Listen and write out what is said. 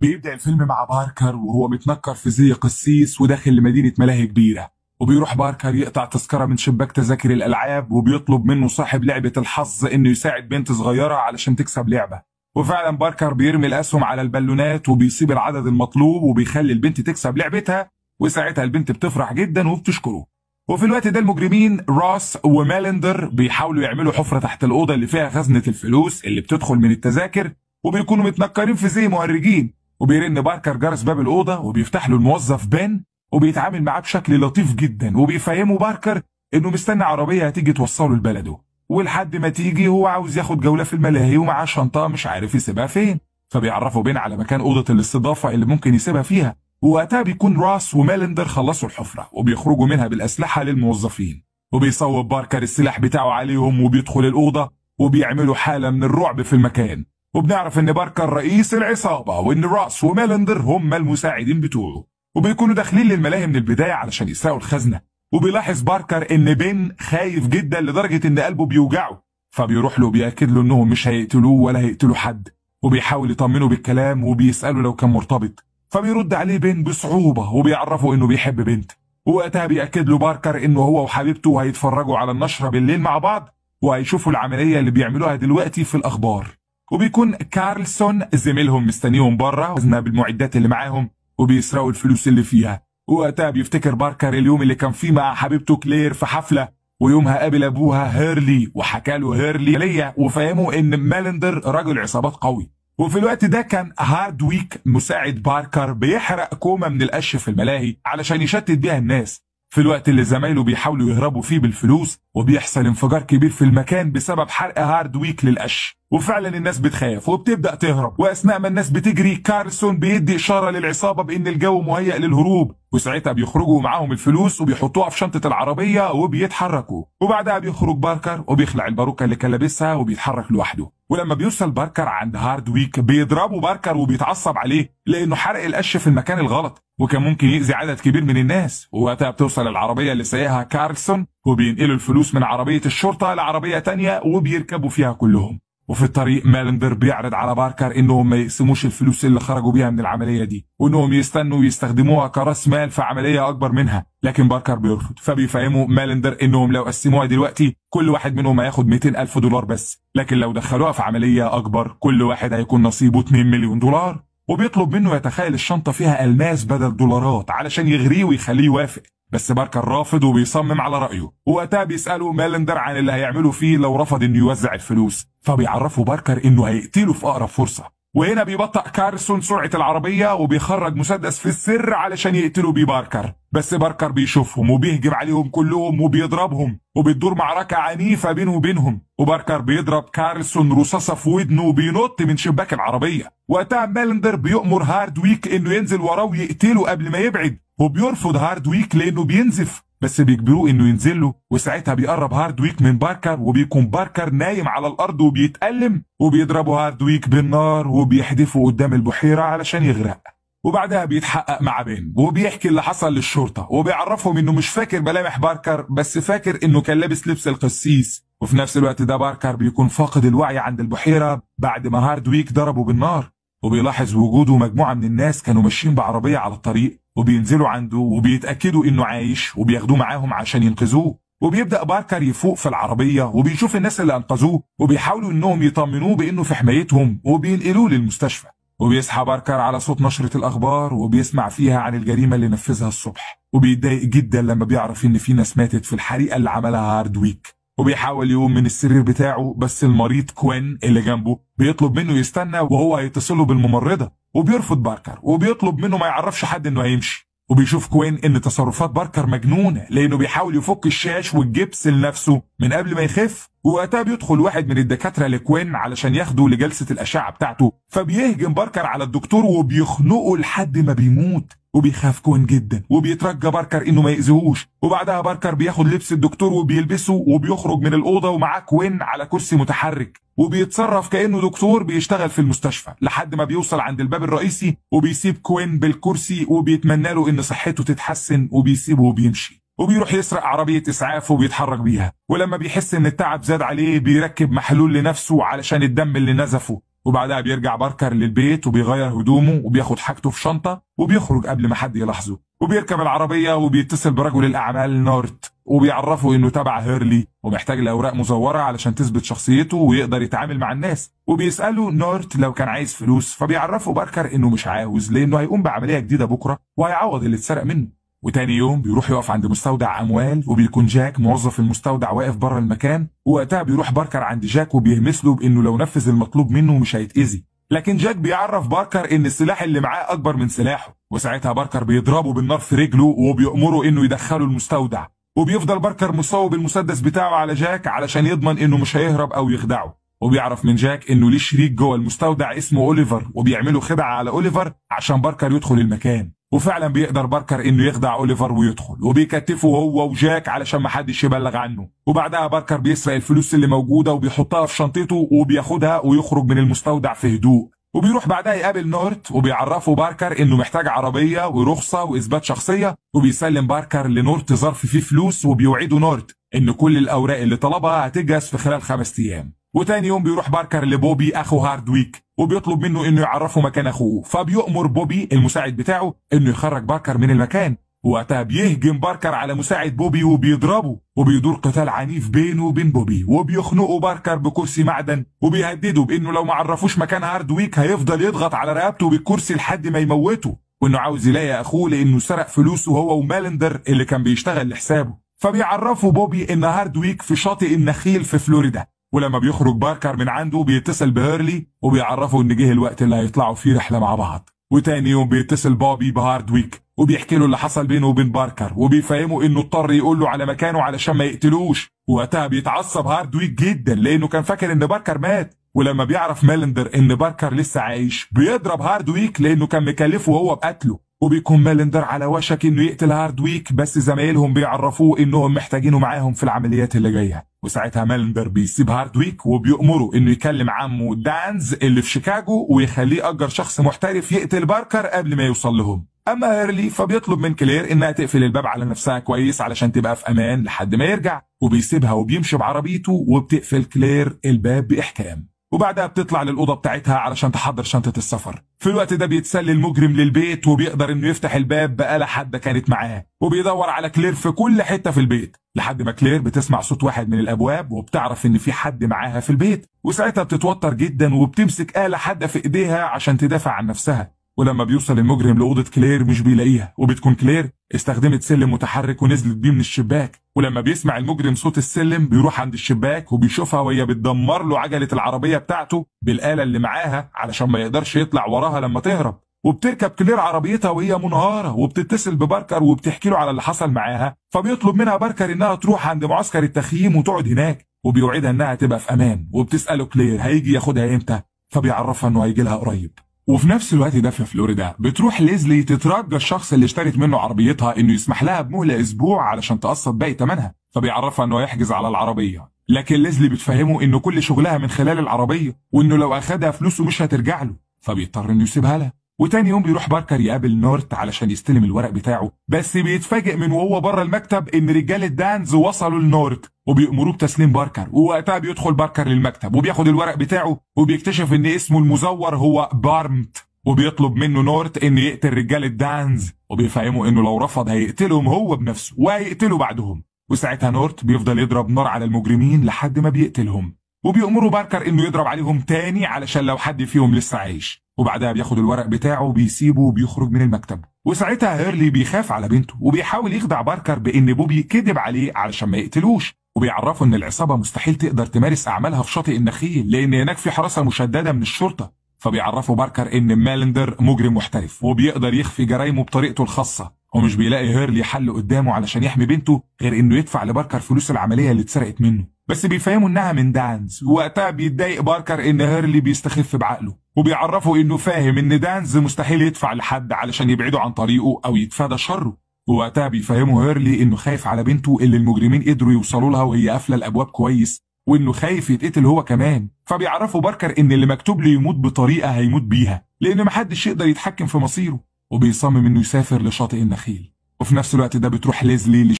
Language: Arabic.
بيبدا الفيلم مع باركر وهو متنكر في زي قسيس وداخل لمدينه ملاهي كبيره وبيروح باركر يقطع تذكره من شباك تذاكر الالعاب وبيطلب منه صاحب لعبه الحظ انه يساعد بنت صغيره علشان تكسب لعبه وفعلا باركر بيرمي الاسهم على البالونات وبيصيب العدد المطلوب وبيخلي البنت تكسب لعبتها وساعتها البنت بتفرح جدا وبتشكره وفي الوقت ده المجرمين راس ومالندر بيحاولوا يعملوا حفره تحت الاوضه اللي فيها خزنه الفلوس اللي بتدخل من التذاكر وبيكونوا متنكرين في زي مهرجين وبيرن باركر جرس باب الأوضة وبيفتح له الموظف بان وبيتعامل معاه بشكل لطيف جدا وبيفهمه باركر إنه مستني عربية هتيجي توصله لبلده ولحد ما تيجي هو عاوز ياخد جولة في الملاهي ومعاه شنطة مش عارف يسيبها فين فبيعرفه بين على مكان أوضة الاستضافة اللي ممكن يسيبها فيها ووقتها بيكون راس ومالندر خلصوا الحفرة وبيخرجوا منها بالأسلحة للموظفين وبيصوب باركر السلاح بتاعه عليهم وبيدخل الأوضة وبيعملوا حالة من الرعب في المكان وبنعرف ان باركر رئيس العصابة وان راس وميلندر هم المساعدين بتوعه وبيكونوا داخلين للملاهي من البداية علشان يسرقوا الخزنة وبيلاحظ باركر ان بين خايف جدا لدرجة ان قلبه بيوجعه فبيروح له بيأكد له انهم مش هيقتلوه ولا هيقتلوا حد وبيحاول يطمنه بالكلام وبيسأله لو كان مرتبط فبيرد عليه بين بصعوبة وبيعرفه انه بيحب بنت ووقتها بيأكد له باركر انه هو وحبيبته هيتفرجوا على النشرة بالليل مع بعض وهيشوفوا العملية اللي بيعملوها دلوقتي في الأخبار وبيكون كارلسون زميلهم مستنيهم بره وزنا بالمعدات اللي معاهم وبيسرقوا الفلوس اللي فيها وقتها بيفتكر باركر اليوم اللي كان فيه مع حبيبته كلير في حفله ويومها قابل ابوها هيرلي وحكى له هيرلي ليا وفهمه ان مالندر راجل عصابات قوي وفي الوقت ده كان هاردويك مساعد باركر بيحرق كومه من القش في الملاهي علشان يشتت بيها الناس في الوقت اللي زمايله بيحاولوا يهربوا فيه بالفلوس وبيحصل انفجار كبير في المكان بسبب حرق هارد ويك للقش وفعلا الناس بتخاف وبتبدا تهرب واثناء ما الناس بتجري كارسون بيدي اشاره للعصابه بان الجو مهيئ للهروب وساعتها بيخرجوا معاهم الفلوس وبيحطوها في شنطه العربيه وبيتحركوا وبعدها بيخرج باركر وبيخلع الباروكه اللي كان لابسها وبيتحرك لوحده ولما بيوصل باركر عند هاردويك بيضربوا باركر وبيتعصب عليه لانه حرق القش في المكان الغلط وكان ممكن يأذي عدد كبير من الناس ووقتها بتوصل العربية اللي سايقها كارلسون وبينقلوا الفلوس من عربية الشرطة لعربية تانية وبيركبوا فيها كلهم وفي الطريق مالندر بيعرض على باركر انهم ما يقسموش الفلوس اللي خرجوا بيها من العمليه دي وانهم يستنوا يستخدموها كراس مال في عمليه اكبر منها لكن باركر بيرفض فبيفهموا مالندر انهم لو قسموها دلوقتي كل واحد منهم هياخد 200 الف دولار بس لكن لو دخلوها في عمليه اكبر كل واحد هيكون نصيبه 2 مليون دولار وبيطلب منه يتخيل الشنطة فيها ألماس بدل دولارات علشان يغريه ويخليه يوافق بس باركر رافض وبيصمم على رأيه وقتها بيسألوا مالندر عن اللي هيعمله فيه لو رفض انه يوزع الفلوس فبيعرفوا باركر انه هيقتله في أقرب فرصة وهنا بيبطأ كارسون سرعة العربية وبيخرج مسدس في السر علشان يقتلوا بيه باركر بس باركر بيشوفهم وبيهجم عليهم كلهم وبيضربهم وبتدور معركة عنيفة بينه وبينهم وباركر بيضرب كارسون رصاصة في ودنه وبينط من شباك العربية وقتها مالندر بيأمر هاردويك انه ينزل وراه ويقتله قبل ما يبعد وبيرفض هارد ويك لانه بينزف بس بيجبروه انه ينزل له وساعتها بيقرب هارد ويك من باركر وبيكون باركر نايم على الارض وبيتألم وبيضربوا هارد ويك بالنار وبيحدفوا قدام البحيره علشان يغرق وبعدها بيتحقق مع بين وبيحكي اللي حصل للشرطه وبيعرفهم انه مش فاكر ملامح باركر بس فاكر انه كان لابس لبس القسيس وفي نفس الوقت ده باركر بيكون فاقد الوعي عند البحيره بعد ما هارد ويك ضربه بالنار وبيلاحظ وجوده مجموعة من الناس كانوا ماشيين بعربية على الطريق وبينزلوا عنده وبيتأكدوا إنه عايش وبياخدوه معاهم عشان ينقذوه وبيبدأ باركر يفوق في العربية وبيشوف الناس اللي أنقذوه وبيحاولوا إنهم يطمنوه بإنه في حمايتهم وبينقلوه للمستشفى وبيصحى باركر على صوت نشرة الأخبار وبيسمع فيها عن الجريمة اللي نفذها الصبح وبيتضايق جدا لما بيعرف إن في ناس ماتت في الحريقة اللي عملها هاردويك وبيحاول يقوم من السرير بتاعه بس المريض كوين اللي جنبه بيطلب منه يستنى وهو هيتصله بالممرضه وبيرفض باركر وبيطلب منه ما يعرفش حد انه هيمشي وبيشوف كوين ان تصرفات باركر مجنونه لانه بيحاول يفك الشاش والجبس لنفسه من قبل ما يخف ووقتها بيدخل واحد من الدكاتره لكوين علشان ياخده لجلسه الاشعه بتاعته فبيهجم باركر على الدكتور وبيخنقه لحد ما بيموت وبيخاف كوين جدا وبيترجى باركر انه ما يأذيهوش وبعدها باركر بياخد لبس الدكتور وبيلبسه وبيخرج من الأوضة ومعاه كوين على كرسي متحرك وبيتصرف كأنه دكتور بيشتغل في المستشفى لحد ما بيوصل عند الباب الرئيسي وبيسيب كوين بالكرسي وبيتمنى له ان صحته تتحسن وبيسيبه وبيمشي وبيروح يسرق عربية إسعاف وبيتحرك بيها ولما بيحس إن التعب زاد عليه بيركب محلول لنفسه علشان الدم اللي نزفه وبعدها بيرجع باركر للبيت وبيغير هدومه وبياخد حاجته في شنطة وبيخرج قبل ما حد يلاحظه وبيركب العربية وبيتصل برجل الأعمال نورت وبيعرفه إنه تبع هيرلي ومحتاج لأوراق مزورة علشان تثبت شخصيته ويقدر يتعامل مع الناس وبيسأله نورت لو كان عايز فلوس فبيعرفه باركر إنه مش عاوز لأنه هيقوم بعملية جديدة بكرة وهيعوض اللي اتسرق منه وتاني يوم بيروح يقف عند مستودع اموال وبيكون جاك موظف المستودع واقف بره المكان ووقتها بيروح باركر عند جاك وبيهمس له بانه لو نفذ المطلوب منه مش هيتاذي لكن جاك بيعرف باركر ان السلاح اللي معاه اكبر من سلاحه وساعتها باركر بيضربه بالنار في رجله وبيأمره انه يدخله المستودع وبيفضل باركر مصوب المسدس بتاعه على جاك علشان يضمن انه مش هيهرب او يخدعه وبيعرف من جاك انه ليه شريك جوه المستودع اسمه اوليفر وبيعملوا خدعه على اوليفر عشان باركر يدخل المكان وفعلا بيقدر باركر انه يخدع اوليفر ويدخل وبيكتفه هو وجاك علشان ما حدش يبلغ عنه وبعدها باركر بيسرق الفلوس اللي موجوده وبيحطها في شنطته وبياخدها ويخرج من المستودع في هدوء وبيروح بعدها يقابل نورت وبيعرفه باركر انه محتاج عربيه ورخصه واثبات شخصيه وبيسلم باركر لنورت ظرف فيه فلوس وبيوعده نورت ان كل الاوراق اللي طلبها هتجهز في خلال خمس ايام وتاني يوم بيروح باركر لبوبي اخو هاردويك وبيطلب منه انه يعرفه مكان اخوه فبيؤمر بوبي المساعد بتاعه انه يخرج باركر من المكان وقتها بيهجم باركر على مساعد بوبي وبيضربه وبيدور قتال عنيف بينه وبين بوبي وبيخنقه باركر بكرسي معدن وبيهدده بانه لو ما عرفوش مكان هاردويك هيفضل يضغط على رقبته بالكرسي لحد ما يموته وانه عاوز يلاقي اخوه لانه سرق فلوسه هو ومالندر اللي كان بيشتغل لحسابه فبيعرفوا بوبي ان هاردويك في شاطئ النخيل في فلوريدا ولما بيخرج باركر من عنده بيتصل بهيرلي وبيعرفه ان جه الوقت اللي هيطلعوا فيه رحله مع بعض وتاني يوم بيتصل بوبي بهاردويك وبيحكي له اللي حصل بينه وبين باركر وبيفهمه انه اضطر يقول له على مكانه علشان ما يقتلوش وقتها بيتعصب هاردويك جدا لانه كان فاكر ان باركر مات ولما بيعرف ميلندر ان باركر لسه عايش بيضرب هاردويك لانه كان مكلفه وهو بقتله وبيكون مالندر على وشك انه يقتل هاردويك بس زمايلهم بيعرفوه انهم محتاجينه معاهم في العمليات اللي جايه وساعتها مالندر بيسيب هاردويك وبيأمره انه يكلم عمه دانز اللي في شيكاغو ويخليه اجر شخص محترف يقتل باركر قبل ما يوصل لهم اما هيرلي فبيطلب من كلير انها تقفل الباب على نفسها كويس علشان تبقى في امان لحد ما يرجع وبيسيبها وبيمشي بعربيته وبتقفل كلير الباب باحكام وبعدها بتطلع للأوضة بتاعتها علشان تحضر شنطة السفر في الوقت ده بيتسلي المجرم للبيت وبيقدر انه يفتح الباب بآلة حادة كانت معاه وبيدور على كلير في كل حتة في البيت لحد ما كلير بتسمع صوت واحد من الأبواب وبتعرف ان في حد معاها في البيت وساعتها بتتوتر جدا وبتمسك آلة حادة في ايديها عشان تدافع عن نفسها ولما بيوصل المجرم لأوضة كلير مش بيلاقيها وبتكون كلير استخدمت سلم متحرك ونزلت بيه من الشباك ولما بيسمع المجرم صوت السلم بيروح عند الشباك وبيشوفها وهي بتدمر له عجلة العربية بتاعته بالآلة اللي معاها علشان ما يقدرش يطلع وراها لما تهرب وبتركب كلير عربيتها وهي منهارة وبتتصل بباركر وبتحكي له على اللي حصل معاها فبيطلب منها باركر انها تروح عند معسكر التخييم وتقعد هناك وبيوعدها انها تبقى في امان وبتسأله كلير هيجي ياخدها امتى فبيعرفها انه هيجي لها قريب وفي نفس الوقت ده في فلوريدا بتروح ليزلي تترجى الشخص اللي اشترت منه عربيتها انه يسمح لها بمهله اسبوع علشان تقسط باقي ثمنها فبيعرفها انه يحجز على العربيه لكن ليزلي بتفهمه انه كل شغلها من خلال العربيه وانه لو اخدها فلوسه مش هترجع له فبيضطر انه يسيبها لها وتاني يوم بيروح باركر يقابل نورت علشان يستلم الورق بتاعه بس بيتفاجئ من وهو بره المكتب ان رجال الدانز وصلوا لنورت وبيأمروه بتسليم باركر ووقتها بيدخل باركر للمكتب وبياخد الورق بتاعه وبيكتشف ان اسمه المزور هو بارمت وبيطلب منه نورت ان يقتل رجال الدانز وبيفهمه انه لو رفض هيقتلهم هو بنفسه وهيقتله بعدهم وساعتها نورت بيفضل يضرب نار على المجرمين لحد ما بيقتلهم وبيأمروا باركر انه يضرب عليهم تاني علشان لو حد فيهم لسه عايش وبعدها بياخد الورق بتاعه وبيسيبه وبيخرج من المكتب وساعتها هيرلي بيخاف على بنته وبيحاول يخدع باركر بان بوبي كذب عليه علشان ما يقتلوش وبيعرفه ان العصابه مستحيل تقدر تمارس اعمالها في شاطئ النخيل لان هناك في حراسه مشدده من الشرطه فبيعرفوا باركر ان مالندر مجرم محترف وبيقدر يخفي جرايمه بطريقته الخاصه ومش بيلاقي هيرلي حل قدامه علشان يحمي بنته غير انه يدفع لباركر فلوس العمليه اللي اتسرقت منه بس بيفهموا انها من دانز وقتها بيتضايق باركر ان هيرلي بيستخف بعقله وبيعرفوا انه فاهم ان دانز مستحيل يدفع لحد علشان يبعده عن طريقه او يتفادى شره ووقتها بيفهمه هيرلي انه خايف على بنته اللي المجرمين قدروا يوصلوا لها وهي قافله الابواب كويس وانه خايف يتقتل هو كمان فبيعرفوا باركر ان اللي مكتوب له يموت بطريقه هيموت بيها لان محدش يقدر يتحكم في مصيره وبيصمم انه يسافر لشاطئ النخيل وفي نفس الوقت ده بتروح ليزلي